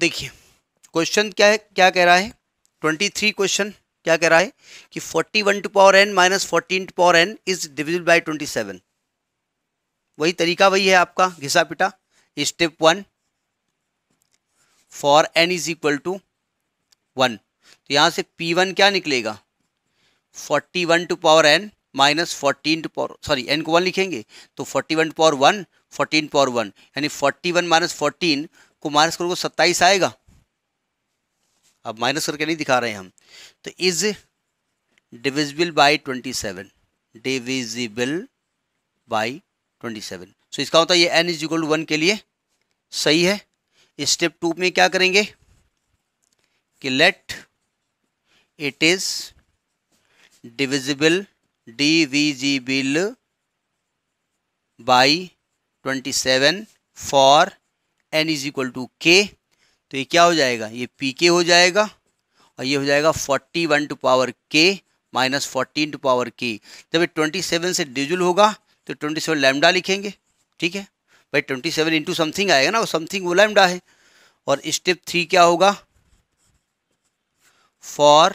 देखिए क्वेश्चन क्या है क्या कह रहा है ट्वेंटी थ्री क्वेश्चन क्या कह रहा है कि forty one to power n minus fourteen to power n is divisible by twenty seven वही तरीका वही है आपका घिसा पिटा step one for n is equal to one तो यहां से पी वन क्या निकलेगा forty one to power n minus fourteen to power sorry n को वन लिखेंगे तो forty one to power one fourteen power one यानी फोर्टी वन माइनस फोर्टीन को माइनस करोगे सत्ताईस आएगा अब माइनस करके नहीं दिखा रहे हम तो is divisible by twenty seven divisible by twenty seven so इसका होता मतलब है ये n is equal to one के लिए सही है स्टेप टू में क्या करेंगे कि let it is divisible bill by twenty seven for n is equal to k तो ये क्या हो जाएगा ये पी के हो जाएगा और ये हो जाएगा forty one to power k minus fourteen to power k जब ये ट्वेंटी सेवन से डिजुल होगा तो ट्वेंटी सेवन लैमडा लिखेंगे ठीक है भाई ट्वेंटी सेवन इंटू समथिंग आएगा ना वो समथिंग वो लैमडा है और स्टेप थ्री क्या होगा for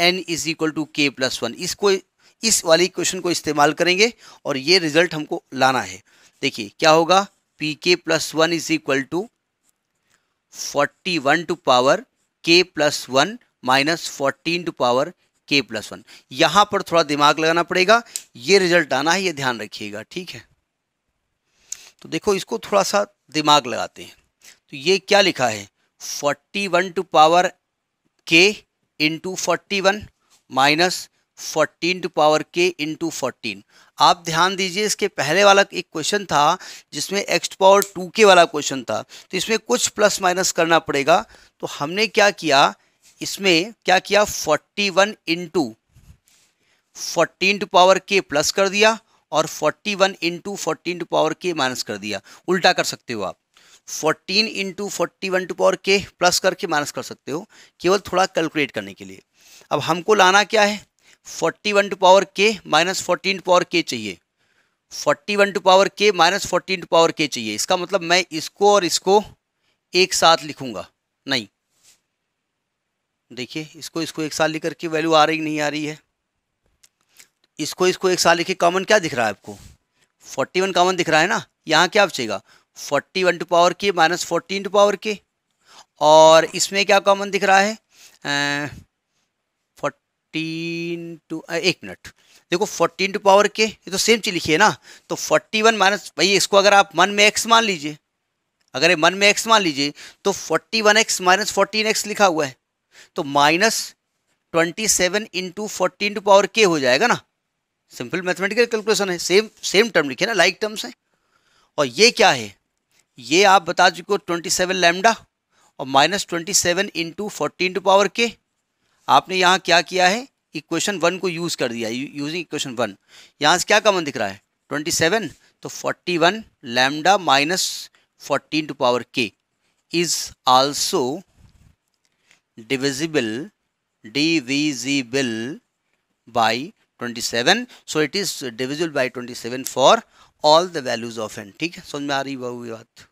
n is equal to k plus one इसको इस वाली क्वेश्चन को इस्तेमाल करेंगे और ये रिजल्ट हमको लाना है देखिए क्या होगा P k plus one is equal to forty one to power k plus one minus fourteen to power k plus one यहां पर थोड़ा दिमाग लगाना पड़ेगा ये रिजल्ट आना है ये ध्यान रखिएगा ठीक है तो देखो इसको थोड़ा सा दिमाग लगाते हैं तो ये क्या लिखा है forty one to power k into forty one minus fourteen to power k into fourteen आप ध्यान दीजिए इसके पहले वाला एक क्वेश्चन था जिसमें एक्स पावर टू के वाला क्वेश्चन था तो इसमें कुछ प्लस माइनस करना पड़ेगा तो हमने क्या किया इसमें क्या किया forty one into fourteen to power k plus कर दिया और forty one into fourteen to power k minus कर दिया उल्टा कर सकते हो आप fourteen into forty one to power k plus करके माइनस कर सकते हो केवल थोड़ा कैलकुलेट करने के लिए अब हमको लाना क्या है forty one to power k minus fourteen to power k चाहिए forty one to power k minus fourteen to power k चाहिए इसका मतलब मैं इसको और इसको एक साथ लिखूंगा नहीं देखिए इसको इसको एक साथ लिख करके वैल्यू आ रही नहीं आ रही है इसको इसको एक साथ लिखे कॉमन क्या दिख रहा है आपको फोर्टी वन कॉमन दिख रहा है ना यहाँ क्या बचेगा forty one to power k minus fourteen to power k और इसमें क्या कॉमन दिख रहा है फोर्टीन टू एक मिनट देखो फोर्टीन टू पावर के ये तो सेम चीज़ लिखी है ना तो फोर्टी वन माइनस भाई इसको अगर आप मन में एक्स मान लीजिए अगर ये मन में एक्स मान लीजिए तो forty one x minus fourteen x लिखा हुआ है तो minus twenty seven into fourteen to power k हो जाएगा ना सिंपल मैथमेटिकल कैलकुलेशन है सेम सेम टर्म लिखे ना लाइक टर्म्स हैं और ये क्या है ये आप बता चुके हो ट्वेंटी सेवन लैमडा और minus twenty seven into fourteen to power k आपने यहाँ क्या किया है इक्वेशन वन को यूज़ कर दिया यूजिंग इक्वेशन वन यहाँ से क्या कॉमन दिख रहा है ट्वेंटी सेवन तो forty one lambda minus fourteen to power k is also divisible divisible by 27 so it is divisible by 27 for all the values of n ठीक है समझ में आ रही हुई बात